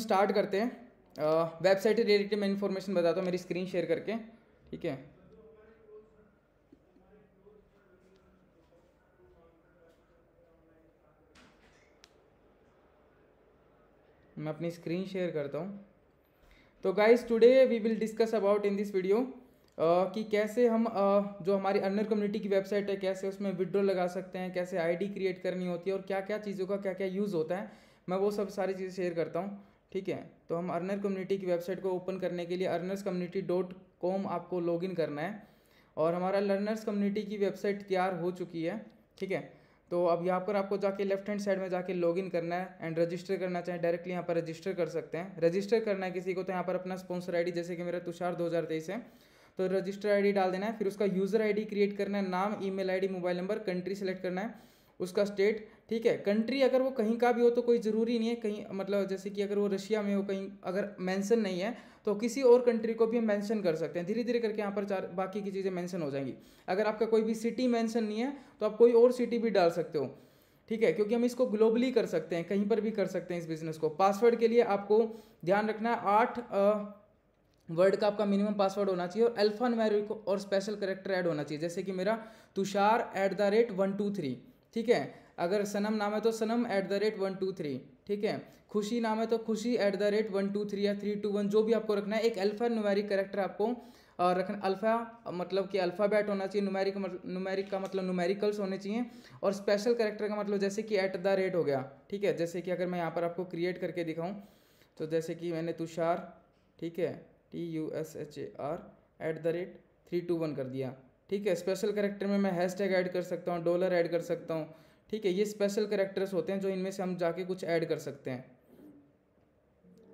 start करते हैं website related मैं इन्फॉर्मेशन बताता हूँ मेरी स्क्रीन शेयर करके ठीक है मैं अपनी स्क्रीन शेयर करता हूँ तो guys today we will discuss about in this video कि कैसे हम uh, जो हमारी अर्नर कम्युनिटी की वेबसाइट है कैसे उसमें विड्रो लगा सकते हैं कैसे आईडी क्रिएट करनी होती है और क्या क्या चीज़ों का क्या क्या यूज़ होता है मैं वो सब सारी चीज़ें शेयर करता हूँ ठीक है तो हम अर्नर कम्युनिटी की वेबसाइट को ओपन करने के लिए अर्नर्स कम्युनिटी डॉट कॉम आपको लॉगिन करना है और हमारा लर्नर्स कम्युनिटी की वेबसाइट तैयार हो चुकी है ठीक है तो अब यहाँ पर आपको जाके लेफ्ट हैंड साइड में जाके लॉगिन करना है एंड रजिस्टर करना चाहे डायरेक्टली यहाँ पर रजिस्टर कर सकते हैं रजिस्टर करना है किसी को तो यहाँ पर अपना स्पॉन्सर आई जैसे कि मेरा तुषार दो है तो रजिस्टर आई डाल देना है फिर उसका यूज़र आई क्रिएट करना है नाम email mobile number country select करना है उसका स्टेट ठीक है कंट्री अगर वो कहीं का भी हो तो कोई ज़रूरी नहीं है कहीं मतलब जैसे कि अगर वो रशिया में हो कहीं अगर मेंशन नहीं है तो किसी और कंट्री को भी हम मैंशन कर सकते हैं धीरे धीरे करके यहाँ पर चार बाकी की चीज़ें मैंशन हो जाएंगी अगर आपका कोई भी सिटी मैंशन नहीं है तो आप कोई और सिटी भी डाल सकते हो ठीक है क्योंकि हम इसको ग्लोबली कर सकते हैं कहीं पर भी कर सकते हैं इस बिज़नेस को पासवर्ड के लिए आपको ध्यान रखना है आठ वर्ड का आपका मिनिमम पासवर्ड होना चाहिए और अल्फा न्यूमेरिक और स्पेशल करेक्टर ऐड होना चाहिए जैसे कि मेरा Tushar at the rate one two three ठीक है अगर सनम नाम है तो Sanam at the rate one two three ठीक है खुशी नाम है तो Khushi at the rate one two three या थ्री टू वन जो भी आपको रखना है एक अल्फ़ा नुमेरिक करेक्टर आपको रखना अल्फ़ा मतलब कि अल्फ़ाबेट होना चाहिए नुमेरिक नुमेरिक का मतलब नुमेरिकल्स होने चाहिए और स्पेशल करेक्टर का मतलब जैसे कि एट द रेट हो गया ठीक है जैसे कि अगर मैं यहाँ पर आपको क्रिएट करके दिखाऊँ तो जैसे कि मैंने तुषार ठीक है T U S H A R at the rate three two one कर दिया ठीक है स्पेशल करेक्टर में मैं हैश टैग ऐड कर सकता हूँ डॉलर ऐड कर सकता हूँ ठीक है ये स्पेशल करेक्टर्स होते हैं जो इनमें से हम जाके कुछ ऐड कर सकते हैं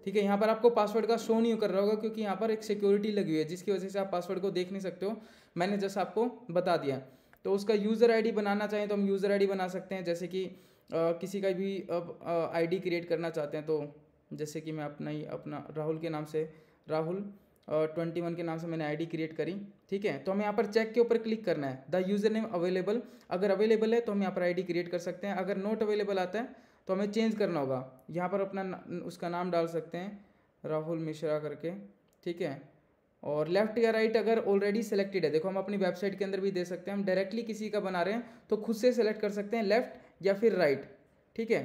ठीक है यहाँ पर आपको पासवर्ड का शो नहीं कर रहा होगा क्योंकि यहाँ पर एक सिक्योरिटी लगी हुई है जिसकी वजह से आप पासवर्ड को देख नहीं सकते हो मैंने जैसा आपको बता दिया तो उसका यूज़र आईडी बनाना चाहें तो हम यूज़र आईडी बना सकते हैं जैसे कि आ, किसी का भी अब आईडी क्रिएट करना चाहते हैं तो जैसे कि मैं अपना ही अपना राहुल के नाम से राहुल ट्वेंटी वन के नाम से मैंने आईडी क्रिएट करी ठीक है तो हमें यहाँ पर चेक के ऊपर क्लिक करना है द यूज़र नेम अवेलेबल अगर अवेलेबल है तो हम यहाँ पर आईडी क्रिएट कर सकते हैं अगर नॉट अवेलेबल आता है तो हमें चेंज करना होगा यहाँ पर अपना उसका नाम डाल सकते हैं राहुल मिश्रा करके ठीक है और लेफ्ट या राइट अगर ऑलरेडी सेलेक्टेड है देखो हम अपनी वेबसाइट के अंदर भी दे सकते हैं हम डायरेक्टली किसी का बना रहे हैं तो खुद से सेलेक्ट कर सकते हैं लेफ्ट या फिर राइट ठीक है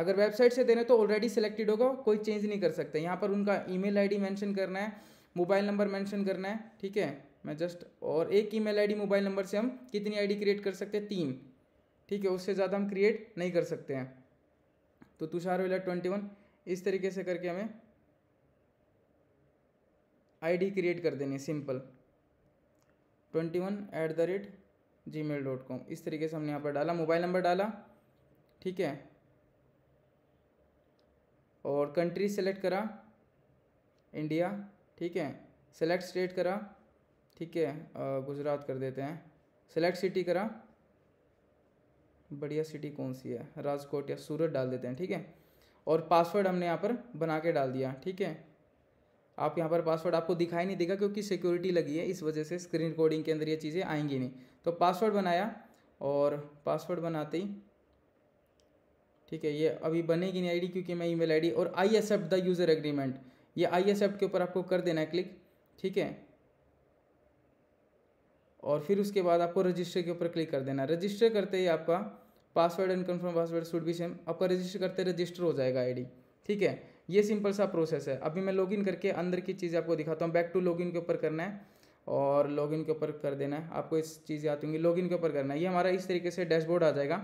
अगर वेबसाइट से दे रहे हैं तो ऑलरेडी सेलेक्टेड होगा कोई चेंज नहीं कर सकते यहाँ पर उनका ईमेल आईडी मेंशन करना है मोबाइल नंबर मेंशन करना है ठीक है मैं जस्ट और एक ईमेल आईडी मोबाइल नंबर से हम कितनी आईडी क्रिएट कर सकते हैं तीन ठीक है उससे ज़्यादा हम क्रिएट नहीं कर सकते हैं तो तुषार वेला ट्वेंटी वन इस तरीके से करके हमें आईडी क्रिएट कर देनी है simple twenty one at the rate Gmail dot com इस तरीके से हमने यहाँ पर डाला मोबाइल नंबर डाला ठीक है और कंट्री सेलेक्ट करा इंडिया ठीक है सेलेक्ट स्टेट करा ठीक है गुजरात कर देते हैं सेलेक्ट सिटी करा बढ़िया सिटी कौन सी है राजकोट या सूरत डाल देते हैं ठीक है और पासवर्ड हमने यहाँ पर बना के डाल दिया ठीक है आप यहाँ पर पासवर्ड आपको दिखाई नहीं देगा क्योंकि सिक्योरिटी लगी है इस वजह से स्क्रीन रिकॉर्डिंग के अंदर ये चीज़ें आएंगी नहीं तो पासवर्ड बनाया और पासवर्ड बनाते ही ठीक है ये अभी बनेगी नहीं आईडी क्योंकि मैं ईमेल आईडी और I accept the user agreement ये आई एस के ऊपर आपको कर देना है क्लिक ठीक है और फिर उसके बाद आपको रजिस्टर के ऊपर क्लिक कर देना रजिस्टर करते ही आपका password and confirm password should भी सेम आपका रजिस्टर करते रजिस्टर हो जाएगा आईडी ठीक है ये सिंपल सा प्रोसेस है अभी मैं लॉगिन करके अंदर की चीज़ें आपको दिखाता हूँ बैक टू लॉगिन के ऊपर करना है और लॉगिन के ऊपर कर देना है आपको इस चीज़ें आती होंगी लॉगिन के ऊपर करना है ये हमारा इस तरीके से डैशबोर्ड आ जाएगा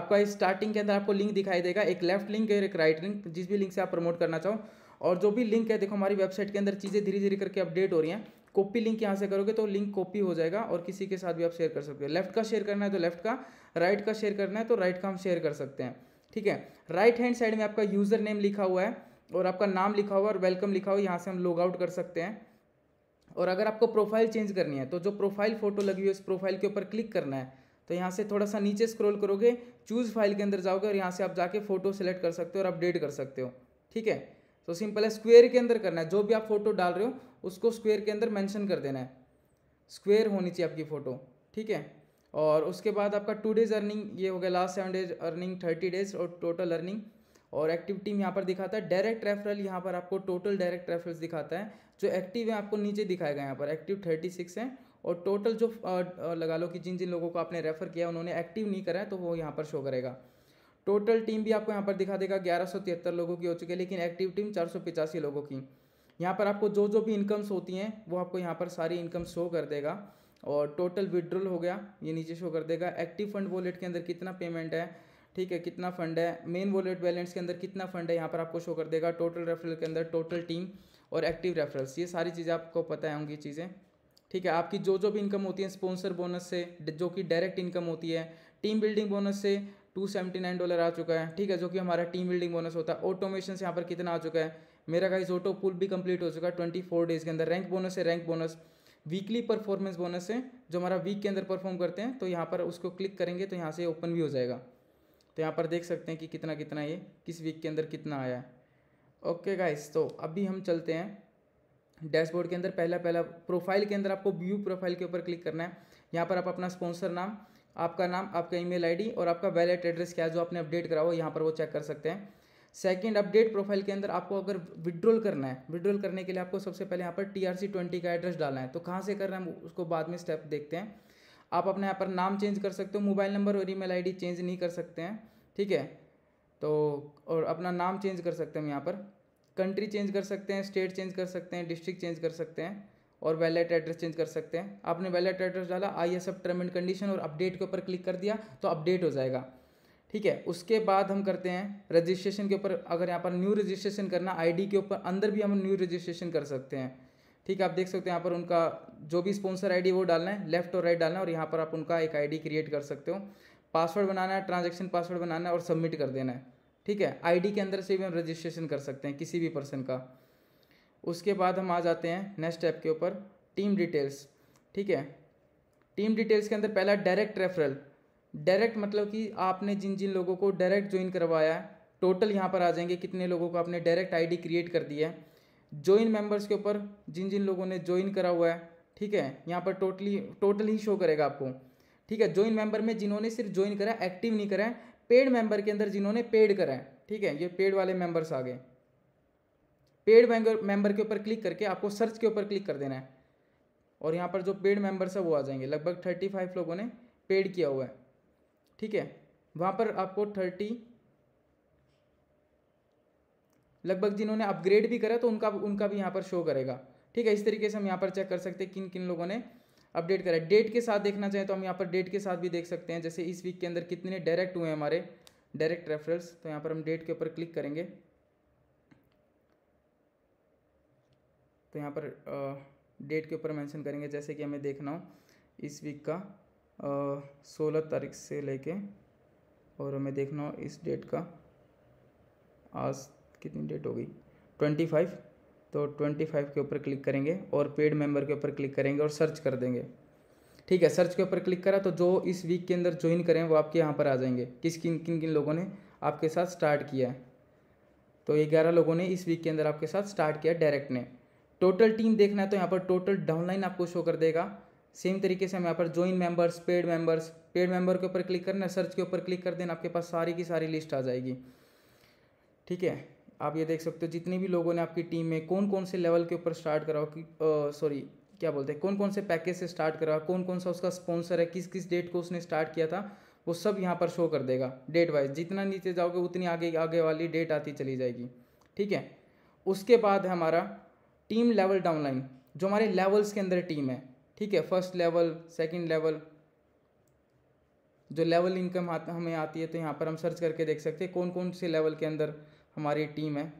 आपका स्टार्टिंग के अंदर आपको लिंक दिखाई देगा एक लेफ्ट लिंक और एक राइट लिंक जिस भी लिंक से आप प्रमोट करना चाहो और जो भी लिंक है देखो हमारी वेबसाइट के अंदर चीज़ें धीरे धीरे करके अपडेट हो रही हैं कॉपी लिंक यहाँ से करोगे तो लिंक कॉपी हो जाएगा और किसी के साथ भी आप शेयर कर सकते हो लेफ्ट का शेयर करना है तो लेफ्ट का राइट का शेयर करना है तो राइट का हम शेयर कर सकते हैं ठीक है राइट हैंड साइड में आपका यूज़र नेम लिखा हुआ है और आपका नाम लिखा हुआ और वेलकम लिखा हुआ यहाँ से हम लॉग आउट कर सकते हैं और अगर आपको प्रोफाइल चेंज करनी है तो जो प्रोफाइल फ़ोटो लगी हुई है उस प्रोफाइल के ऊपर क्लिक करना है तो यहाँ से थोड़ा सा नीचे स्क्रॉल करोगे चूज़ फाइल के अंदर जाओगे और यहाँ से आप जाके फ़ोटो सेलेक्ट कर सकते हो और अपडेट कर सकते हो ठीक है तो सिंपल है स्क्वेयर के अंदर करना है जो भी आप फोटो डाल रहे हो उसको स्क्वेयर के अंदर मेंशन कर देना है स्क्वेयर होनी चाहिए आपकी फ़ोटो ठीक है और उसके बाद आपका टू डेज़ अर्निंग ये हो गया last seven days earning thirty days और टोटल अर्निंग और एक्टिव टीम यहाँ पर दिखाता है डायरेक्ट रेफरल यहाँ पर आपको टोटल डायरेक्ट रेफरल्स दिखाता है जो एक्टिव है आपको नीचे दिखाया गया यहाँ पर एक्टिव थर्टी सिक्स है और टोटल जो लगा लो कि जिन जिन लोगों को आपने रेफ़र किया उन्होंने एक्टिव नहीं करा है तो वो यहाँ पर शो करेगा टोटल टीम भी आपको यहाँ पर दिखा देगा ग्यारह लोगों की हो चुकी है लेकिन एक्टिव टीम चार लोगों की यहाँ पर आपको जो जो भी इनकम्स होती हैं वो आपको यहाँ पर सारी इनकम शो कर देगा और टोटल विड्रॉल हो गया ये नीचे शो कर देगा एक्टिव फंड वॉलेट के अंदर कितना पेमेंट है ठीक है कितना फंड है मेन वॉलेट बैलेंस के अंदर कितना फंड है यहाँ पर आपको शो कर देगा टोटल रेफरल के अंदर टोटल टीम और एक्टिव रेफरल्स ये सारी चीज़ें आपको पता होंगी चीज़ें ठीक है आपकी जो जो भी इनकम होती है स्पॉन्सर बोनस से जो कि डायरेक्ट इनकम होती है टीम बिल्डिंग बोनस से 279 डॉलर आ चुका है ठीक है जो कि हमारा टीम बिल्डिंग बोनस होता है ऑटोमेशन यहाँ पर कितना आ चुका है मेरा गाइज ऑटो पुल भी कंप्लीट हो चुका है ट्वेंटी फोर डेज के अंदर रैंक बोनस है rank bonus weekly performance bonus है जो हमारा वीक के अंदर परफॉर्म करते हैं तो यहाँ पर उसको क्लिक करेंगे तो यहाँ से ओपन भी हो जाएगा तो यहाँ पर देख सकते हैं कि कितना कितना ये किस वीक के अंदर कितना आया है ओके गाइस तो अभी हम चलते हैं डैशबोर्ड के अंदर पहला पहला प्रोफाइल के अंदर आपको व्यू प्रोफाइल के ऊपर क्लिक करना है यहाँ पर आप अपना स्पॉन्सर नाम आपका नाम आपका ईमेल आईडी और आपका वैलेट एड्रेस क्या है जो आपने अपडेट करा हो यहाँ पर वो चेक कर सकते हैं सेकंड अपडेट प्रोफाइल के अंदर आपको अगर विड्रोल करना है विड्रोल करने के लिए आपको सबसे पहले यहाँ पर टी आर सी ट्वेंटी का एड्रेस डालना है तो कहाँ से कर रहे हैं उसको बाद में स्टेप देखते हैं आप अपने यहाँ पर नाम चेंज कर सकते हो मोबाइल नंबर और ई मेल चेंज नहीं कर सकते हैं ठीक है तो और अपना नाम चेंज कर सकते हैं हम यहाँ पर कंट्री चेंज कर सकते हैं स्टेट चेंज कर सकते हैं डिस्ट्रिक्ट चेंज कर सकते हैं और वैलेट एड्रेस चेंज कर सकते हैं आपने वैलेट एड्रेस डाला I S F term and condition और अपडेट के ऊपर क्लिक कर दिया तो अपडेट हो जाएगा ठीक है उसके बाद हम करते हैं रजिस्ट्रेशन के ऊपर अगर यहाँ पर न्यू रजिस्ट्रेशन करना आईडी के ऊपर अंदर भी हम न्यू रजिस्ट्रेशन कर सकते हैं ठीक है आप देख सकते हैं यहाँ पर उनका जो भी स्पॉन्सर आईडी वो डालना है लेफ्ट और राइट डालना है और यहाँ पर आप उनका एक आईडी क्रिएट कर सकते हो पासवर्ड बनाना है ट्रांजेक्शन पासवर्ड बनाना है और सबमिट कर देना है ठीक है डी के अंदर से भी हम रजिस्ट्रेशन कर सकते हैं किसी भी पर्सन का उसके बाद हम आ जाते हैं नेक्स्ट ऐप के ऊपर टीम डिटेल्स ठीक है टीम डिटेल्स के अंदर पहला डायरेक्ट रेफरल डायरेक्ट मतलब कि आपने जिन जिन लोगों को डायरेक्ट ज्वाइन करवाया है टोटल यहाँ पर आ जाएंगे कितने लोगों को आपने डायरेक्ट आईडी क्रिएट कर दिया है ज्वाइन मेंबर्स के ऊपर जिन जिन लोगों ने ज्वाइन करा हुआ है ठीक है यहाँ पर टोटली टोटल ही शो करेगा आपको ठीक है ज्वाइन मेंबर में जिन्होंने सिर्फ ज्वाइन करा एक्टिव नहीं करा है पेड मेंबर के अंदर जिन्होंने पेड करा है ठीक है ये पेड वाले मेंबर्स आ गए पेड मेंबर के ऊपर क्लिक करके आपको सर्च के ऊपर क्लिक कर देना है और यहाँ पर जो पेड मेंबर्स है वो आ जाएंगे लगभग थर्टी फाइव लोगों ने पेड किया हुआ है ठीक है वहाँ पर आपको थर्टी लगभग जिन्होंने अपग्रेड भी करा तो उनका उनका भी यहाँ पर शो करेगा ठीक है इस तरीके से हम यहाँ पर चेक कर सकते हैं किन किन लोगों ने अपडेट करा डेट के साथ देखना चाहें तो हम यहाँ पर डेट के साथ भी देख सकते हैं जैसे इस वीक के अंदर कितने डायरेक्ट हुए हमारे डायरेक्ट रेफरल्स तो यहाँ पर हम डेट के ऊपर क्लिक करेंगे तो यहाँ पर डेट के ऊपर मेंशन करेंगे जैसे कि हमें देखना हो इस वीक का सोलह तारीख से लेके और हमें देखना हो इस डेट का आज कितनी डेट हो गई ट्वेंटी फाइव तो ट्वेंटी फाइव के ऊपर क्लिक करेंगे और पेड मेंबर के ऊपर क्लिक करेंगे और सर्च कर देंगे ठीक है सर्च के ऊपर क्लिक करा तो जो इस वीक के अंदर ज्वाइन करें वो आपके यहाँ पर आ जाएंगे किस किन किन किन लोगों ने आपके साथ स्टार्ट किया है तो ये ग्यारह लोगों ने इस वीक के अंदर आपके साथ स्टार्ट किया डायरेक्ट ने टोटल टीम देखना है तो यहाँ पर टोटल डाउनलाइन आपको शो कर देगा सेम तरीके से हम यहाँ पर join members paid members paid member के ऊपर क्लिक करना सर्च के ऊपर क्लिक कर देना आपके पास सारी की सारी लिस्ट आ जाएगी ठीक है आप ये देख सकते हो जितने भी लोगों ने आपकी टीम में कौन कौन से लेवल के ऊपर स्टार्ट करा हो सॉरी क्या बोलते हैं कौन कौन से पैकेज से स्टार्ट करा कौन कौन सा उसका स्पॉन्सर है किस किस डेट को उसने स्टार्ट किया था वो सब यहाँ पर शो कर देगा डेट वाइज जितना नीचे जाओगे उतनी आगे आगे वाली डेट आती चली जाएगी ठीक है उसके बाद हमारा टीम लेवल डाउनलाइन जो हमारे लेवल्स के अंदर टीम है ठीक है फर्स्ट लेवल सेकंड लेवल जो लेवल इनकम हमें आती है तो यहाँ पर हम सर्च करके देख सकते हैं कौन कौन से लेवल के अंदर हमारी टीम है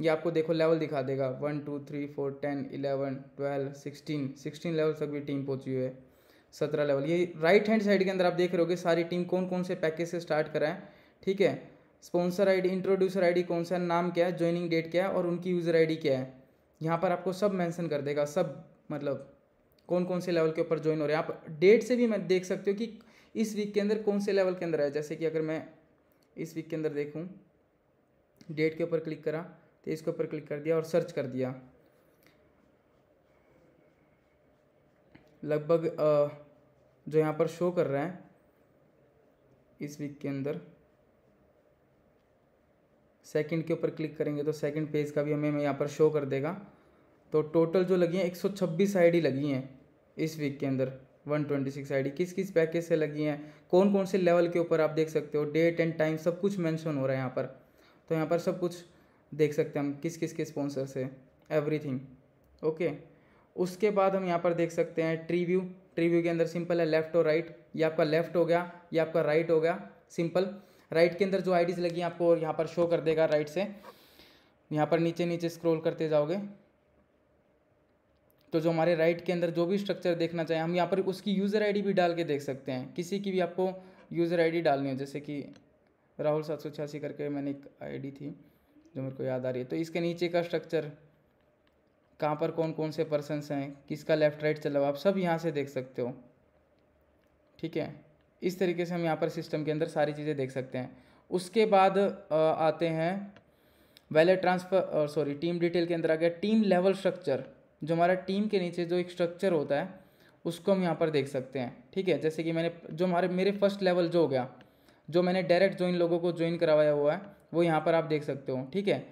ये आपको देखो लेवल दिखा देगा one two three four ten eleven twelve sixteen sixteen level तक भी टीम पहुँची हुई है सत्रह लेवल ये राइट हैंड साइड के अंदर आप देख रहे हो सारी टीम कौन कौन से पैकेज से स्टार्ट कराएं ठीक है स्पॉन्सर आईडी इंट्रोड्यूसर आईडी कौन सा नाम क्या है ज्वाइनिंग डेट क्या है और उनकी यूज़र आईडी क्या है यहाँ पर आपको सब मेंशन कर देगा सब मतलब कौन कौन से लेवल के ऊपर ज्वाइन हो रहे हैं आप डेट से भी मैं देख सकते हो कि इस वीक के अंदर कौन से लेवल के अंदर है जैसे कि अगर मैं इस वीक के अंदर देखूँ डेट के ऊपर क्लिक करा तो इसके ऊपर क्लिक कर दिया और सर्च कर दिया लगभग जो यहाँ पर शो कर रहा है इस वीक के अंदर सेकंड के ऊपर क्लिक करेंगे तो सेकंड पेज का भी हमें यहाँ पर शो कर देगा तो टोटल जो लगी हैं 126 सौ लगी हैं इस वीक के अंदर 126 ट्वेंटी किस किस पैकेज से लगी हैं कौन कौन से लेवल के ऊपर आप देख सकते हो डेट एंड टाइम सब कुछ मैंशन हो रहा है यहाँ पर तो यहाँ पर सब कुछ देख सकते हैं हम किस किस के स्पॉन्सर से एवरीथिंग ओके उसके बाद हम यहाँ पर देख सकते हैं ट्री व्यू ट्री व्यू के अंदर सिंपल है लेफ्ट और राइट ये आपका लेफ्ट हो गया ये आपका राइट हो गया सिंपल राइट के अंदर जो आईडीज़ लगी हैं आपको यहाँ पर शो कर देगा राइट से यहाँ पर नीचे नीचे स्क्रॉल करते जाओगे तो जो हमारे राइट के अंदर जो भी स्ट्रक्चर देखना चाहें हम यहाँ पर उसकी यूज़र आईडी भी डाल के देख सकते हैं किसी की भी आपको यूज़र आईडी डालनी हो जैसे कि राहुल सात सौ छियासी करके मैंने एक आई थी जो मेरे को याद आ रही है तो इसके नीचे का स्ट्रक्चर कहाँ पर कौन कौन से पर्सनस हैं किसका लेफ़्ट राइट चला हुआ आप सब यहाँ से देख सकते हो ठीक है इस तरीके से हम यहाँ पर सिस्टम के अंदर सारी चीज़ें देख सकते हैं उसके बाद आते हैं wallet transfer sorry team detail के अंदर आ गया टीम लेवल स्ट्रक्चर जो हमारा टीम के नीचे जो एक स्ट्रक्चर होता है उसको हम यहाँ पर देख सकते हैं ठीक है जैसे कि मैंने जो हमारे मेरे फर्स्ट लेवल जो हो गया जो मैंने डायरेक्ट जो इन लोगों को ज्वाइन करवाया हुआ है वो यहाँ पर आप देख सकते हो ठीक है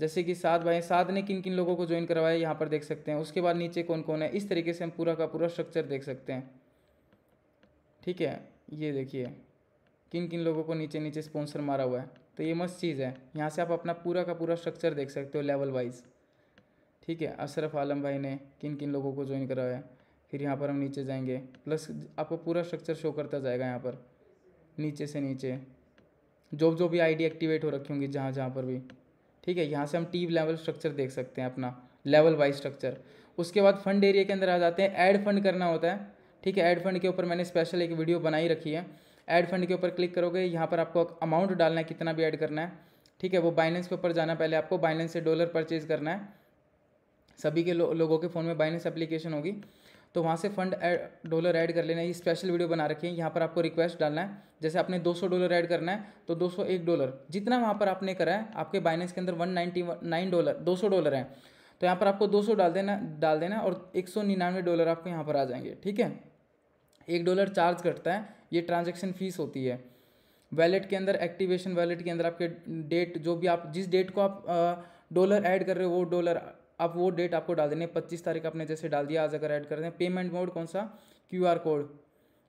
जैसे कि सात भाई सात ने किन किन लोगों को ज्वाइन करवाया यहाँ पर देख सकते हैं उसके बाद नीचे कौन कौन है इस तरीके से हम पूरा का पूरा स्ट्रक्चर देख सकते हैं ठीक है ये देखिए किन किन लोगों को नीचे नीचे स्पॉन्सर मारा हुआ है तो ये मस्त चीज़ है यहाँ से आप अपना पूरा का पूरा स्ट्रक्चर देख सकते हो लेवल वाइज ठीक है अशरफ आलम भाई ने किन किन लोगों को ज्वाइन कराया है फिर यहाँ पर हम नीचे जाएंगे प्लस आपको पूरा स्ट्रक्चर शो करता जाएगा यहाँ पर नीचे से नीचे जो जो भी आईडी एक्टिवेट हो रखी होंगी जहाँ जहाँ पर भी ठीक है यहाँ से हम टीम लेवल स्ट्रक्चर देख सकते हैं अपना लेवल वाइज स्ट्रक्चर उसके बाद फंड एरिया के अंदर आ जाते हैं ऐड फंड करना होता है ठीक है एड फंड के ऊपर मैंने स्पेशल एक वीडियो बनाई रखी है एड फंड के ऊपर क्लिक करोगे यहाँ पर आपको अमाउंट डालना है कितना भी ऐड करना है ठीक है वो बाइनेंस के ऊपर जाना पहले आपको बाइनेंस से डॉलर परचेज करना है सभी के लो, लोगों के फ़ोन में बाइनेंस एप्लीकेशन होगी तो वहाँ से फंड डॉलर ऐड कर लेना है ये स्पेशल वीडियो बना रखी है यहाँ पर आपको रिक्वेस्ट डालना है जैसे आपने 200 डॉलर ऐड करना है तो 201 डॉलर जितना वहाँ पर आपने करा है आपके बाइनेंस के अंदर 199 डॉलर 200 डॉलर है तो यहाँ पर आपको 200 डाल देना डाल देना और एक डॉलर आपके यहाँ पर आ जाएंगे ठीक है एक डॉलर चार्ज करता है ये ट्रांजेक्शन फ़ीस होती है वैलेट के अंदर एक्टिवेशन वैलेट के अंदर आपके डेट जो भी आप जिस डेट को आप डॉलर ऐड कर रहे हो वो डॉलर आप वो डेट आपको डाल देने पच्चीस तारीख आपने जैसे डाल दिया आज अगर ऐड कर दें पेमेंट मोड कौन सा क्यू आर कोड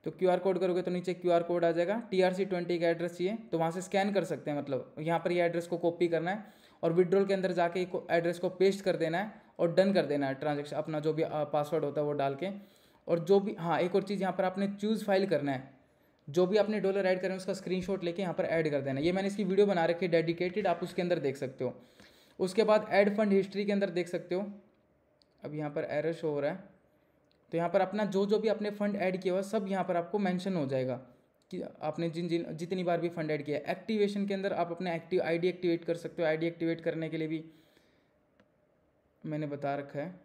तो क्यू आर कोड करोगे तो नीचे क्यू आर कोड आ जाएगा टी आर सी ट्वेंटी का एड्रेस चाहिए तो वहाँ से स्कैन कर सकते हैं मतलब यहाँ पर ये एड्रेस को कॉपी करना है और विड्रॉल के अंदर जाके एड्रेस को पेस्ट कर देना है और डन कर देना है ट्रांजेक्शन अपना जो भी पासवर्ड होता है वो डाल के और जो भी हाँ एक और चीज़ यहाँ पर आपने चूज़ फाइल करना है जो भी आपने डॉलर ऐड करना है उसका स्क्रीनशॉट लेके यहाँ पर ऐड कर देना ये मैंने इसकी वीडियो बना रखी है डेडिकेटेड आप उसके अंदर देख सकते हो उसके बाद ऐड फंड हिस्ट्री के अंदर देख सकते हो अब यहाँ पर एरर शो हो रहा है तो यहाँ पर अपना जो जो भी आपने फंड ऐड किया हुआ सब यहाँ पर आपको मैंशन हो जाएगा कि आपने जिन जिन जितनी बार भी फंड ऐड किया एक्टिवेशन के अंदर आप अपना एक्टिव आई एक्टिवेट कर सकते हो आई एक्टिवेट करने के लिए भी मैंने बता रखा है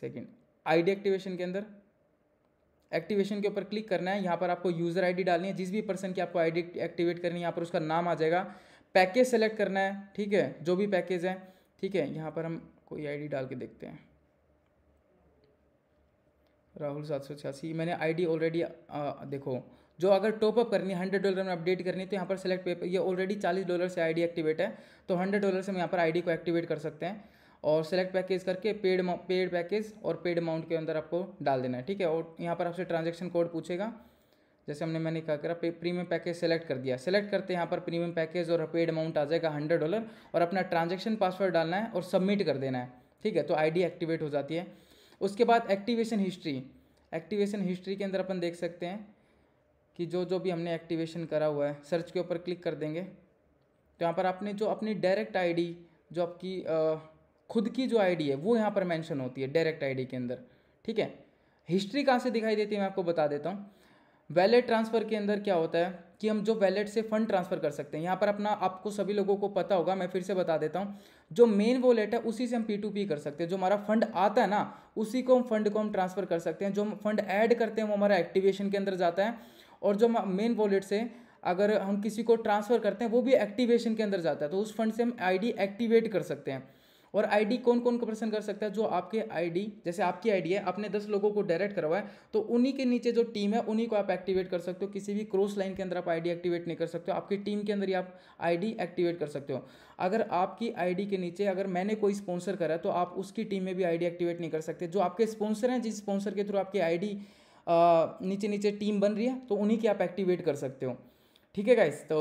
सेकेंड आईडी एक्टिवेशन के अंदर एक्टिवेशन के ऊपर क्लिक करना है यहाँ पर आपको यूज़र आईडी डालनी है जिस भी पर्सन की आपको आईडी एक्टिवेट करनी है यहाँ पर उसका नाम आ जाएगा पैकेज सेलेक्ट करना है ठीक है जो भी पैकेज है ठीक है यहाँ पर हम कोई आईडी डाल के देखते हैं राहुल सात सौ छियासी मैंने आईडी ऑलरेडी देखो जो अगर टॉपअप करनी है हंड्रेड डॉलर में अपडेट करनी है तो यहाँ पर सेलेक्ट पेपर ये ऑलरेडी चालीस डॉलर से आईडी एक्टिवेट है तो हंड्रेड डॉलर से हम यहाँ पर आईडी को एक्टिवेट कर सकते हैं और सेलेक्ट पैकेज करके पेड पेड पैकेज और पेड अमाउंट के अंदर आपको डाल देना है ठीक है और यहाँ पर आपसे ट्रांजेक्शन कोड पूछेगा जैसे हमने मैंने कहा करा प्रीमियम पैकेज सेलेक्ट कर दिया सेलेक्ट करते हैं यहाँ पर प्रीमियम पैकेज और पेड अमाउंट आ जाएगा हंड्रेड डॉलर और अपना ट्रांजेक्शन पासवर्ड डालना है और सबमिट कर देना है ठीक है तो आईडी एक्टिवेट हो जाती है उसके बाद एक्टिवेशन हिस्ट्री एक्टिवेशन हिस्ट्री के अंदर अपन देख सकते हैं कि जो जो भी हमने एक्टिवेशन करा हुआ है सर्च के ऊपर क्लिक कर देंगे तो यहाँ पर आपने जो अपनी डायरेक्ट आईडी जो आपकी खुद की जो आईडी है वो यहाँ पर मेंशन होती है डायरेक्ट आईडी के अंदर ठीक है हिस्ट्री कहाँ से दिखाई देती है मैं आपको बता देता हूँ वैलेट ट्रांसफ़र के अंदर क्या होता है कि हम जो वैलेट से फंड ट्रांसफ़र कर सकते हैं यहाँ पर अपना आपको सभी लोगों को पता होगा मैं फिर से बता देता हूँ जो मेन वॉलेट है उसी से हम पी टू पी कर सकते हैं जो हमारा फंड आता है ना उसी को हम फंड को हम ट्रांसफ़र कर सकते हैं जो हम फंड ऐड करते हैं वो हमारा एक्टिवेशन के अंदर जाता है और जो मेन वॉलेट से अगर हम किसी को ट्रांसफ़र करते हैं वो भी एक्टिवेशन के अंदर जाता है तो उस फंड से हम आईडी एक्टिवेट कर सकते हैं और आईडी कौन कौन पर्सन कर सकता है जो आपके आईडी जैसे आपकी आईडी है आपने दस लोगों को डायरेक्ट करवाया तो उन्हीं के नीचे जो टीम है उन्हीं को आप एक्टिवेट कर सकते हो किसी भी क्रॉस लाइन के अंदर आप आईडी एक्टिवेट नहीं कर सकते हो आपकी टीम के अंदर ही आप आईडी एक्टिवेट कर सकते हो अगर आपकी आईडी के नीचे अगर मैंने कोई स्पॉन्सर करा तो आप उसकी टीम में भी आईडी एक्टिवेट नहीं कर सकते जो आपके स्पॉन्सर हैं जिस स्पॉन्सर के थ्रू आपकी आईडी नीचे नीचे टीम बन रही है तो उन्हीं की आप एक्टिवेट कर सकते हो ठीक है गाइस तो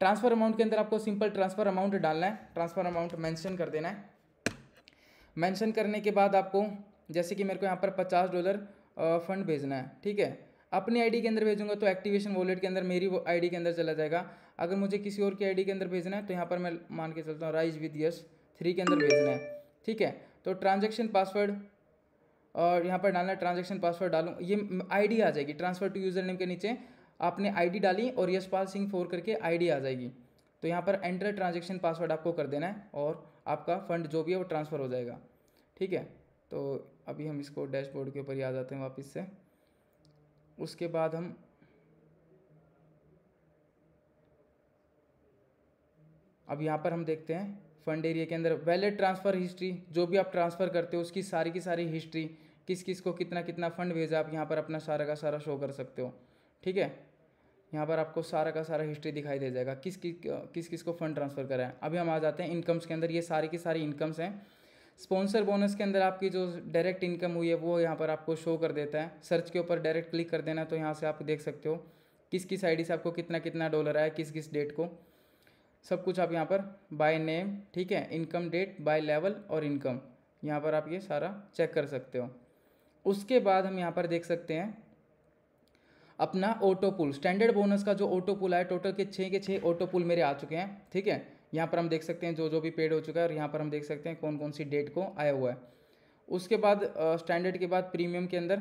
ट्रांसफर अमाउंट के अंदर आपको सिंपल ट्रांसफर अमाउंट डालना है ट्रांसफर अमाउंट मेंशन कर देना है मेंशन करने के बाद आपको जैसे कि मेरे को यहाँ पर पचास डॉलर फ़ंड भेजना है ठीक है अपनी आईडी के अंदर भेजूंगा तो एक्टिवेशन वॉलेट के अंदर मेरी वो आईडी के अंदर चला जाएगा अगर मुझे किसी और की आईडी के अंदर भेजना है तो यहाँ पर मैं मान के चलता हूँ राइज विद यस थ्री के अंदर भेजना है ठीक है तो ट्रांजेक्शन पासवर्ड और यहाँ पर डालना ट्रांजेक्शन पासवर्ड डालूँ ये आई आ जाएगी ट्रांसफर टू यूज़र नेम के नीचे आपने आई डाली और यशपाल सिंह फोर करके आई आ जाएगी तो यहाँ पर एंटर ट्रांजेक्शन पासवर्ड आपको कर देना है और आपका फंड जो भी है वो ट्रांसफ़र हो जाएगा ठीक है तो अभी हम इसको डैशबोर्ड के ऊपर ही आ जाते हैं वापस से उसके बाद हम अब यहाँ पर हम देखते हैं फंड एरिया के अंदर वैलेट ट्रांसफ़र हिस्ट्री जो भी आप ट्रांसफ़र करते हो उसकी सारी की सारी हिस्ट्री किस किस को कितना कितना फ़ंड भेजा आप यहाँ पर अपना सारा का सारा शो कर सकते हो ठीक है यहाँ पर आपको सारा का सारा हिस्ट्री दिखाई दे जाएगा किस किस किस किस को फंड ट्रांसफ़र करा है अभी हम आ जाते हैं इनकम्स के अंदर ये सारी की सारी इनकम्स हैं स्पॉन्सर बोनस के अंदर आपकी जो डायरेक्ट इनकम हुई है वो यहाँ पर आपको शो कर देता है सर्च के ऊपर डायरेक्ट क्लिक कर देना तो यहाँ से आप देख सकते हो किस किस आई से आपको कितना कितना डॉलर आया किस किस डेट को सब कुछ आप यहाँ पर बाय नेम ठीक है इनकम डेट बाय लेवल और इनकम यहाँ पर आप ये सारा चेक कर सकते हो उसके बाद हम यहाँ पर देख सकते हैं अपना ऑटो पुल स्टैंडर्ड बोनस का जो ऑटो पुल है टोटल के छः के छः ऑटो पुल मेरे आ चुके हैं ठीक है यहाँ पर हम देख सकते हैं जो जो भी पेड हो चुका है और यहाँ पर हम देख सकते हैं कौन कौन सी डेट को आया हुआ है उसके बाद स्टैंडर्ड के बाद प्रीमियम के अंदर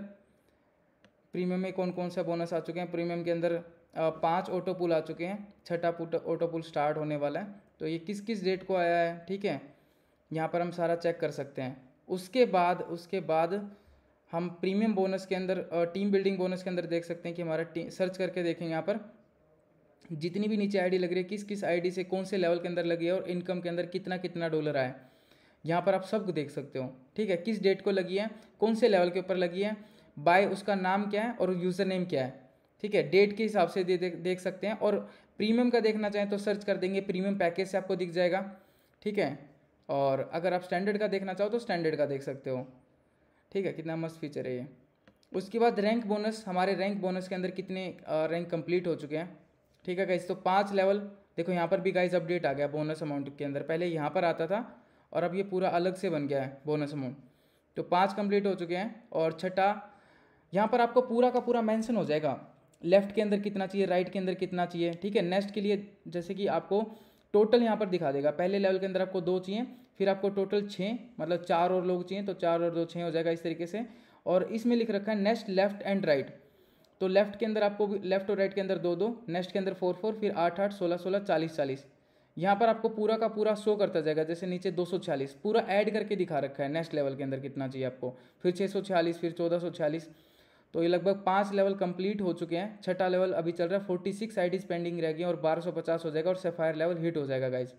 प्रीमियम में कौन कौन सा बोनस आ चुके हैं प्रीमियम के अंदर पांच ऑटो पुल आ चुके हैं छठा पुट ऑटो पुल स्टार्ट होने वाला है तो ये किस किस डेट को आया है ठीक है यहाँ पर हम सारा चेक कर सकते हैं उसके बाद उसके बाद हम प्रीमियम बोनस के अंदर टीम बिल्डिंग बोनस के अंदर देख सकते हैं कि हमारा टीम सर्च करके देखेंगे यहाँ पर जितनी भी नीचे आईडी लग रही है किस किस आईडी से कौन से लेवल के अंदर लगी है और इनकम के अंदर कितना कितना डॉलर आया यहाँ पर आप सबको देख सकते हो ठीक है किस डेट को लगी है कौन से लेवल के ऊपर लगी है बाय उसका नाम क्या है और यूज़र नेम क्या है ठीक है डेट के हिसाब से दे, दे, देख सकते हैं और प्रीमियम का देखना चाहें तो सर्च कर देंगे प्रीमियम पैकेज से आपको दिख जाएगा ठीक है और अगर आप स्टैंडर्ड का देखना चाहो तो स्टैंडर्ड का देख सकते हो ठीक है कितना मस्त फीचर है ये उसके बाद रैंक बोनस हमारे रैंक बोनस के अंदर कितने रैंक कंप्लीट हो चुके हैं ठीक है गाइज तो पाँच लेवल देखो यहाँ पर भी गाइज अपडेट आ गया बोनस अमाउंट के अंदर पहले यहाँ पर आता था और अब ये पूरा अलग से बन गया है बोनस अमाउंट तो पाँच कंप्लीट हो चुके हैं और छठा यहाँ पर आपको पूरा का पूरा मैंसन हो जाएगा लेफ्ट के अंदर कितना चाहिए राइट के अंदर कितना चाहिए ठीक है नेक्स्ट के लिए जैसे कि आपको टोटल यहाँ पर दिखा देगा पहले लेवल के अंदर आपको दो चाहिए फिर आपको टोटल छः मतलब चार और लोग चाहिए तो चार और दो छः हो जाएगा इस तरीके से और इसमें लिख रखा है नेक्स्ट लेफ्ट एंड राइट तो लेफ्ट के अंदर आपको लेफ्ट और राइट के अंदर दो दो नेक्स्ट के अंदर फोर फोर फिर आठ आठ सोलह सोलह चालीस चालीस यहाँ पर आपको पूरा का पूरा शो करता जाएगा जैसे नीचे दो सौ छियालीस पूरा ऐड करके दिखा रखा है नेक्स्ट लेवल के अंदर कितना चाहिए आपको फिर सौ छियालीस फिर चौदह सौ छियालीस तो ये लगभग पांच लेवल कंप्लीट हो चुके हैं छठा लेवल अभी चल रहा है फोर्टी सिक्स आइडीज पेंडिंग रह गई और पचास हो जाएगा और सेफायर लेवल हिट हो जाएगा गाइज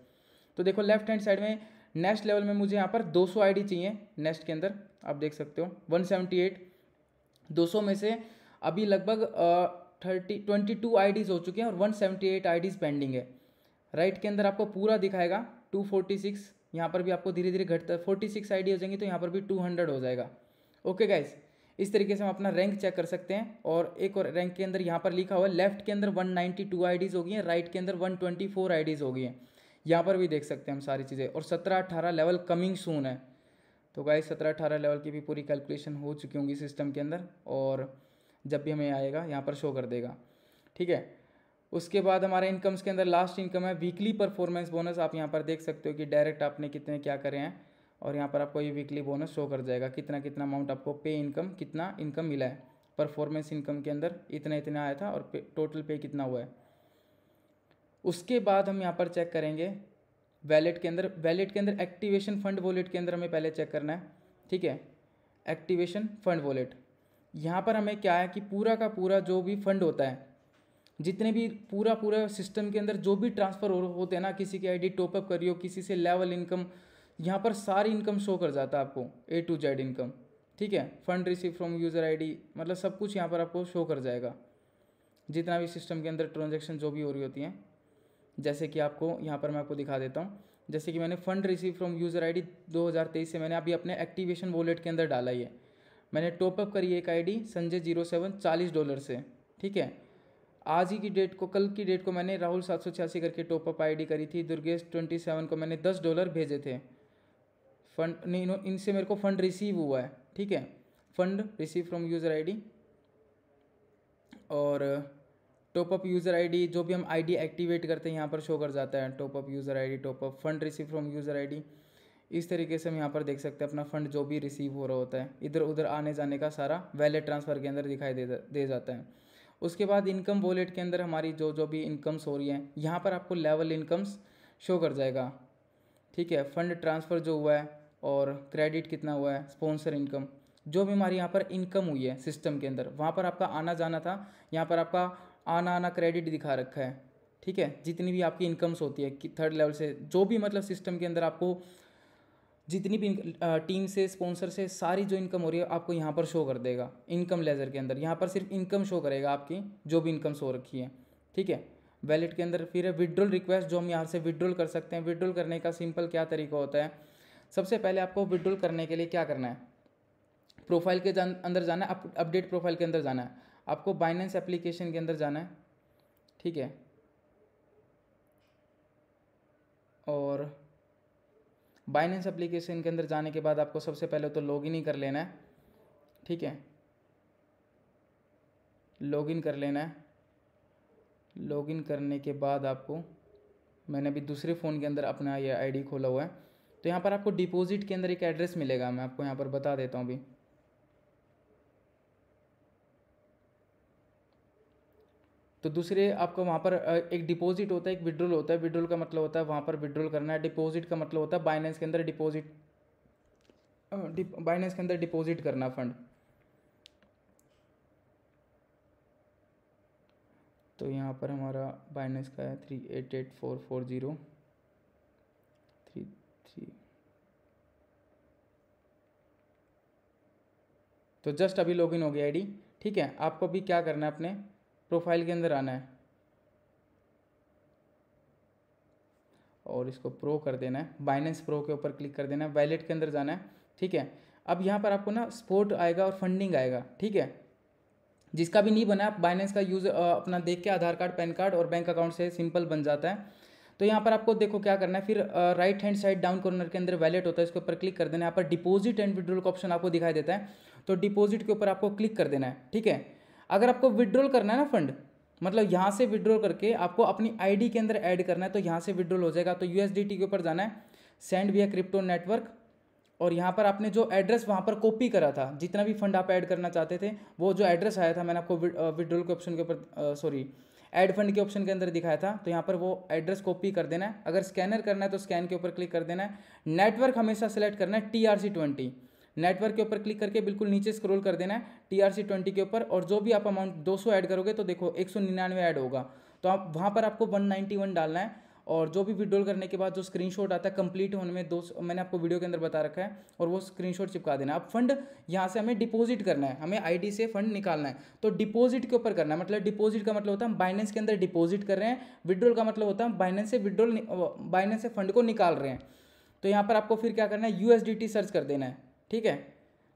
तो देखो लेफ्ट हैंड साइड में नेक्स्ट लेवल में मुझे यहाँ पर 200 सौ चाहिए नेक्स्ट के अंदर आप देख सकते हो 178 200 में से अभी लगभग थर्टी ट्वेंटी टू आई हो चुके हैं और one seventy eight I pending है राइट के अंदर आपको पूरा दिखाएगा टू फोर्टी सिक्स यहाँ पर भी आपको धीरे धीरे घटता फोर्टी सिक्स आई हो जाएंगी तो यहाँ पर भी टू हंड्रेड हो जाएगा ओके गाइज इस तरीके से हम अपना रैंक चेक कर सकते हैं और एक और रैंक के अंदर यहाँ पर लिखा हुआ है लेफ्ट के अंदर वन नाइन्टी टू आई होगी हैं राइट के अंदर वन ट्वेंटी फोर आई होगी हैं यहाँ पर भी देख सकते हैं हम सारी चीज़ें और सत्रह अट्ठारह लेवल कमिंग सून है तो गाइस सत्रह अठारह लेवल की भी पूरी कैलकुलेशन हो चुकी होंगी सिस्टम के अंदर और जब भी हमें आएगा यहाँ पर शो कर देगा ठीक है उसके बाद हमारे इनकम्स के अंदर लास्ट इनकम है वीकली परफॉर्मेंस बोनस आप यहाँ पर देख सकते हो कि डायरेक्ट आपने कितने क्या करे हैं और यहाँ पर आपको ये वीकली बोनस शो कर जाएगा कितना कितना अमाउंट आपको पे इनकम कितना इनकम मिला है परफॉर्मेंस इनकम के अंदर इतना इतना आया था और पे, टोटल पे कितना हुआ है उसके बाद हम यहाँ पर चेक करेंगे वैलेट के अंदर वैलेट के अंदर एक्टिवेशन फंड वॉलेट के अंदर हमें पहले चेक करना है ठीक है एक्टिवेशन फंड वॉलेट यहाँ पर हमें क्या है कि पूरा का पूरा जो भी फंड होता है जितने भी पूरा पूरा सिस्टम के अंदर जो भी ट्रांसफ़र हो होते हैं ना किसी की आईडी टॉपअप करी हो किसी से लेवल इनकम यहाँ पर सारी इनकम शो कर जाता है आपको ए टू जेड इनकम ठीक है fund receive from user ID मतलब सब कुछ यहाँ पर आपको शो कर जाएगा जितना भी सिस्टम के अंदर ट्रांजेक्शन जो भी हो रही होती हैं जैसे कि आपको यहाँ पर मैं आपको दिखा देता हूँ जैसे कि मैंने fund receive from user ID 2023 से मैंने अभी अपने एक्टिवेशन वॉलेट के अंदर डाला है मैंने टॉपअप करी है एक आईडी संजय जीरो सेवन चालीस डॉलर से ठीक है आज ही की डेट को कल की डेट को मैंने राहुल सात सौ छियासी करके टॉपअप आईडी करी थी दुर्गेश ट्वेंटी सेवन को मैंने दस डॉलर भेजे थे फंड नहीं इनसे मेरे को फ़ंड रिसीव हुआ है ठीक है fund receive from user ID और टॉपअप यूज़र आईडी जो भी हम आईडी एक्टिवेट करते हैं यहाँ पर शो कर जाता है top up user ID top up fund receive from user ID इस तरीके से हम यहाँ पर देख सकते हैं अपना फंड जो भी रिसीव हो रहा होता है इधर उधर आने जाने का सारा वैलेट ट्रांसफ़र के अंदर दिखाई दे दे जाता है उसके बाद इनकम वॉलेट के अंदर हमारी जो जो भी इनकम्स हो रही हैं यहाँ पर आपको लेवल इनकम्स शो कर जाएगा ठीक है फंड ट्रांसफ़र जो हुआ है और क्रेडिट कितना हुआ है स्पॉन्सर इनकम जो भी हमारी यहाँ पर इनकम हुई है सिस्टम के अंदर वहाँ पर आपका आना जाना था यहाँ पर आपका आना आना क्रेडिट दिखा रखा है ठीक है जितनी भी आपकी इनकम्स होती है कि थर्ड लेवल से जो भी मतलब सिस्टम के अंदर आपको जितनी भी टीम से स्पॉन्सर से सारी जो इनकम हो रही है आपको यहाँ पर शो कर देगा इनकम लेजर के अंदर यहाँ पर सिर्फ इनकम शो करेगा आपकी जो भी इनकम शो रखी है ठीक है वैलेट के अंदर फिर है विड्रोल रिक्वेस्ट जो हम यहाँ से विड्रोल कर सकते हैं विड्रोल करने का सिंपल क्या तरीका होता है सबसे पहले आपको विड्रोल करने के लिए क्या करना है प्रोफाइल के अंदर जाना है अपडेट प्रोफाइल के अंदर जाना है आपको बाइनेंस एप्लीकेशन के अंदर जाना है ठीक है और बाइनेंस एप्लीकेशन के अंदर जाने के बाद आपको सबसे पहले तो लॉगिन ही कर लेना है ठीक है लॉगिन कर लेना है लॉगिन करने के बाद आपको मैंने अभी दूसरे फ़ोन के अंदर अपना ये आईडी खोला हुआ है तो यहाँ पर आपको डिपॉजिट के अंदर एक एड्रेस मिलेगा मैं आपको यहाँ पर बता देता हूँ अभी तो दूसरे आपको वहाँ पर एक डिपॉजिट होता है एक विड्रॉल होता है विड्रोल का मतलब होता है वहाँ पर विड्रॉल करना है डिपॉजिट का मतलब होता है बाइनेंस के अंदर डिपॉजिट बाइनेंस के अंदर डिपॉजिट करना फंड तो यहाँ पर हमारा बाइनेंस का है three eight eight four four zero three three तो जस्ट अभी लॉगिन हो गया आईडी ठीक है आपको अभी क्या करना है अपने प्रोफाइल के अंदर आना है और इसको प्रो कर देना है बाइनेंस प्रो के ऊपर क्लिक कर देना है वैलेट के अंदर जाना है ठीक है अब यहाँ पर आपको ना स्पोर्ट आएगा और फंडिंग आएगा ठीक है जिसका भी नहीं बना आप बाइनेंस का यूज़ अपना देख के आधार कार्ड पैन कार्ड और बैंक अकाउंट से सिंपल बन जाता है तो यहाँ पर आपको देखो क्या करना है फिर right hand side down corner के अंदर वैलेट होता है इसके ऊपर क्लिक कर देना है यहाँ पर डिपॉजिट एंड विड्रोल का ऑप्शन आपको दिखाई देता है तो डिपॉजिट के ऊपर आपको क्लिक कर देना है ठीक है अगर आपको विड्रॉल करना है ना फंड मतलब यहाँ से विड्रॉल करके आपको अपनी आईडी के अंदर ऐड करना है तो यहाँ से विड्रॉल हो जाएगा तो यूएसडीटी के ऊपर जाना है सेंड बी क्रिप्टो नेटवर्क और यहाँ पर आपने जो एड्रेस वहाँ पर कॉपी करा था जितना भी फंड आप ऐड करना चाहते थे वो जो एड्रेस आया था मैंने आपको विड्रॉल के ऑप्शन के ऊपर सॉरी एड फंड के ऑप्शन के अंदर दिखाया था तो यहाँ पर वो एड्रेस कॉपी कर देना है अगर स्कैनर करना है तो स्कैन के ऊपर क्लिक कर देना है नेटवर्क हमेशा सेलेक्ट करना है T R C twenty network के ऊपर क्लिक करके बिल्कुल नीचे स्क्रॉल कर देना है टी आर सी ट्वेंटी के ऊपर और जो भी आप अमाउंट दो सौ ऐड करोगे तो देखो एक सौ निन्यानवे ऐड होगा तो आप वहाँ पर आपको वन नाइन्टी वन डालना है और जो भी विड्रॉल करने के बाद जो स्क्रीनशॉट आता है कंप्लीट होने में दो मैंने आपको वीडियो के अंदर बता रखा है और वो स्क्रीनशॉट चिपका देना अब फंड यहाँ से हमें डिपॉजिट करना है हमें आईडी से फंड निकालना है तो डिपॉजिट के ऊपर करना है मतलब डिपॉजिट का मतलब होता है हम बाइनेंस के अंदर डिपॉजिट कर रहे हैं विड्रॉल का मतलब होता है बाइनेंस से विड्रॉल बाइनेंस से फंड को निकाल रहे हैं तो यहाँ पर आपको फिर क्या करना है टी सर्च कर देना है ठीक है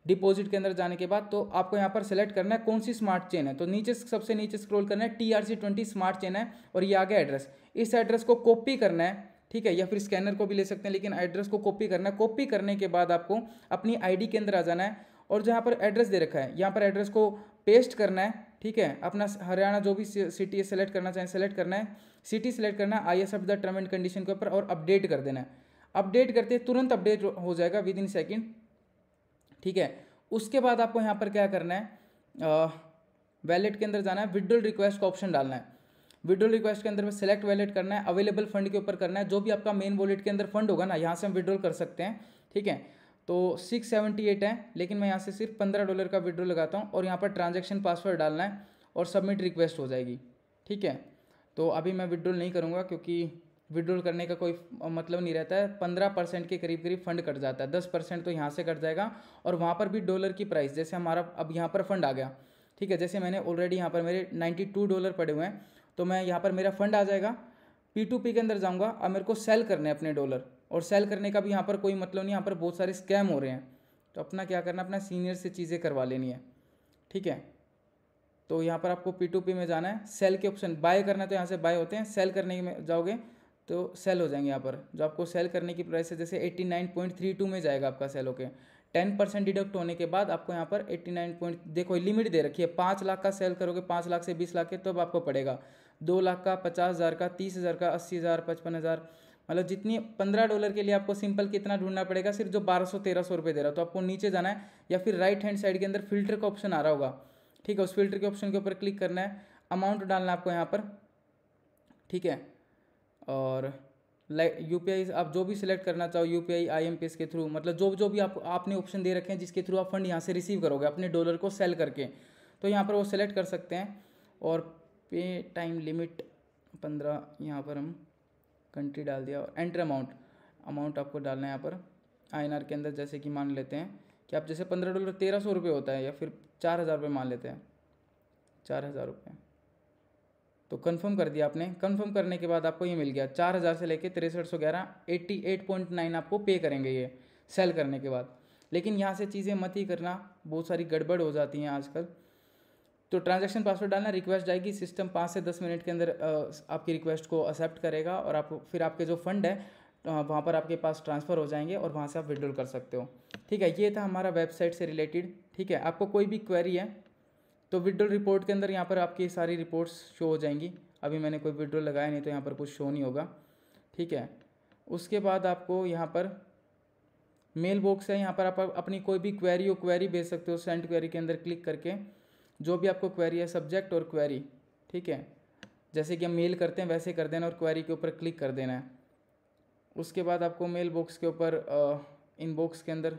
डिपॉजिट के अंदर जाने के बाद तो आपको यहाँ पर सेलेक्ट करना है कौन सी स्मार्ट चेन है तो नीचे सबसे नीचे स्क्रॉल करना है T R C twenty smart chain है और ये आ गया एड्रेस इस एड्रेस को कॉपी करना है ठीक है या फिर स्कैनर को भी ले सकते हैं लेकिन एड्रेस को कॉपी करना है कॉपी करने के बाद आपको अपनी आईडी के अंदर आ जाना है और जहाँ पर एड्रेस दे रखा है यहाँ पर एड्रेस को पेस्ट करना है ठीक है अपना हरियाणा जो भी सिटी है सेलेक्ट करना चाहें सेलेक्ट करना है सिटी सेलेक्ट करना है I S the term and condition के ऊपर और अपडेट कर देना है अपडेट करते तुरंत अपडेट हो जाएगा विद इन सेकेंड ठीक है उसके बाद आपको यहाँ पर क्या करना है वैलेट के अंदर जाना है विड्रोल रिक्वेस्ट का ऑप्शन डालना है विड्रोल रिक्वेस्ट के अंदर में सेलेक्ट वैलेट करना है अवेलेबल फंड के ऊपर करना है जो भी आपका मेन वॉलेट के अंदर फंड होगा ना यहाँ से हम विड्रोल कर सकते हैं ठीक है तो सिक्स सेवेंटी एट है लेकिन मैं यहाँ से सिर्फ पंद्रह डॉलर का विड्रोल लगाता हूँ और यहाँ पर ट्रांजेक्शन पासवर्ड डालना है और सबमिट रिक्वेस्ट हो जाएगी ठीक है तो अभी मैं विड्रोल नहीं करूँगा क्योंकि विड्रॉल करने का कोई मतलब नहीं रहता है पंद्रह परसेंट के करीब करीब फंड कट जाता है दस परसेंट तो यहाँ से कट जाएगा और वहाँ पर भी डॉलर की प्राइस जैसे हमारा अब यहाँ पर फंड आ गया ठीक है जैसे मैंने ऑलरेडी यहाँ पर मेरे नाइन्टी टू डॉलर पड़े हुए हैं तो मैं यहाँ पर मेरा फंड आ जाएगा पी टू पी के अंदर जाऊँगा और मेरे को सेल करने अपने डॉलर और सेल करने का भी यहाँ पर कोई मतलब नहीं यहाँ पर बहुत सारे स्कैम हो रहे हैं तो अपना क्या करना अपना सीनियर से चीज़ें करवा लेनी है ठीक है तो यहाँ पर आपको पी टू पी में जाना है सेल के ऑप्शन बाय करना तो यहाँ से बाय होते हैं सेल करने में जाओगे तो सेल हो जाएंगे यहाँ पर जो आपको सेल करने की प्राइस है जैसे 89.32 में जाएगा आपका सेल होके टेन परसेंट डिडक्ट होने के बाद आपको यहाँ पर 89 पॉइंट देखो लिमिट दे रखी है पाँच लाख का सेल करोगे पाँच लाख से बीस लाख के तब तो आपको पड़ेगा दो लाख का पचास हज़ार का तीस हज़ार का अस्सी हज़ार पचपन हज़ार मतलब जितनी पंद्रह डॉलर के लिए आपको सिंपल कितना ढूंढना पड़ेगा सिर्फ जो बारह सौ तेरह सौ रुपये दे रहा तो आपको नीचे जाना है या फिर राइट हैंड साइड के अंदर फिल्टर का ऑप्शन आ रहा होगा ठीक है उस फिल्टर के ऑप्शन के ऊपर क्लिक करना है अमाउंट डालना है आपको यहाँ पर ठीक है और लाइक यू पी आप जो भी सिलेक्ट करना चाहो U P I I M के थ्रू मतलब जो जो भी आप आपने ऑप्शन दे रखे हैं जिसके थ्रू आप फंड यहाँ से रिसीव करोगे अपने डॉलर को सेल करके तो यहाँ पर वो सिलेक्ट कर सकते हैं और पे टाइम लिमिट पंद्रह यहाँ पर हम कंट्री डाल दिया और एंटर अमाउंट अमाउंट आपको डालना है यहाँ पर आई के अंदर जैसे कि मान लेते हैं कि आप जैसे पंद्रह डॉलर तेरह सौ रुपये होता है या फिर चार हज़ार रुपये मान लेते हैं चार हज़ार रुपये तो कंफर्म कर दिया आपने कंफर्म करने के बाद आपको ये मिल गया चार हज़ार से लेके तिरसठ सौ ग्यारह एट्टी एट पॉइंट नाइन आपको पे करेंगे ये सेल करने के बाद लेकिन यहाँ से चीज़ें मत ही करना बहुत सारी गड़बड़ हो जाती हैं आजकल तो ट्रांजेक्शन पासवर्ड डालना रिक्वेस्ट आएगी सिस्टम पाँच से दस मिनट के अंदर आपकी रिक्वेस्ट को एक्सेप्ट करेगा और आप फिर आपके जो फंड है वहाँ पर आपके पास ट्रांसफ़र हो जाएंगे और वहाँ से आप विड्रॉल कर सकते हो ठीक है ये था हमारा वेबसाइट से रिलेटेड ठीक है आपको कोई भी क्वेरी है तो विड्रोल रिपोर्ट के अंदर यहाँ पर आपकी सारी रिपोर्ट्स शो हो जाएंगी अभी मैंने कोई विड्रोल लगाया नहीं तो यहाँ पर कुछ शो नहीं होगा ठीक है उसके बाद आपको यहाँ पर मेल बॉक्स है यहाँ पर आप अपनी कोई भी क्वेरी हो क्वेरी भेज सकते हो सेंड क्वेरी के अंदर क्लिक करके जो भी आपको क्वेरी है सब्जेक्ट और क्वेरी ठीक है जैसे कि हम मेल करते हैं वैसे कर देना और क्वेरी के ऊपर क्लिक कर देना है उसके बाद आपको मेल बॉक्स के ऊपर इनबॉक्स के अंदर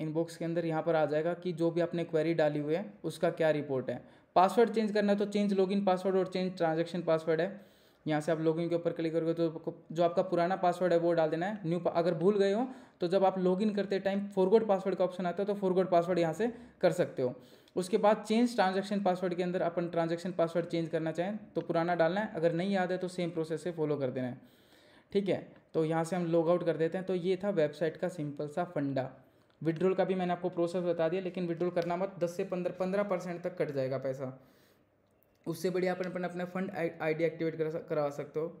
इनबॉक्स के अंदर यहाँ पर आ जाएगा कि जो भी आपने क्वेरी डाली हुई है उसका क्या रिपोर्ट है पासवर्ड चेंज करना है तो चेंज लॉगिन पासवर्ड और चेंज ट्रांजेक्शन पासवर्ड है यहाँ से आप लॉगिन के ऊपर क्लिक करोगे तो जो आपका पुराना पासवर्ड है वो डाल देना है न्यू अगर भूल गए हो तो जब आप लॉगिन करते टाइम फॉरवर्ड पासवर्ड का ऑप्शन आता है तो फॉरवर्ड पासवर्ड यहाँ से कर सकते हो उसके बाद चेंज ट्रांजेक्शन पासवर्ड के अंदर अपन ट्रांजेक्शन पासवर्ड चेंज करना चाहें तो पुराना डालना है अगर नहीं याद है तो सेम प्रोसेस से फॉलो कर देना है ठीक है तो यहाँ से हम लॉग आउट कर देते हैं तो ये था वेबसाइट का सिंपल सा फंडा विड्रॉल का भी मैंने आपको प्रोसेस बता दिया लेकिन विड्रॉल करना मत दस से पंद्रह पंद्रह परसेंट तक कट जाएगा पैसा उससे बढ़िया अपन अपन अपना फंड आईडी एक्टिवेट करा सकते हो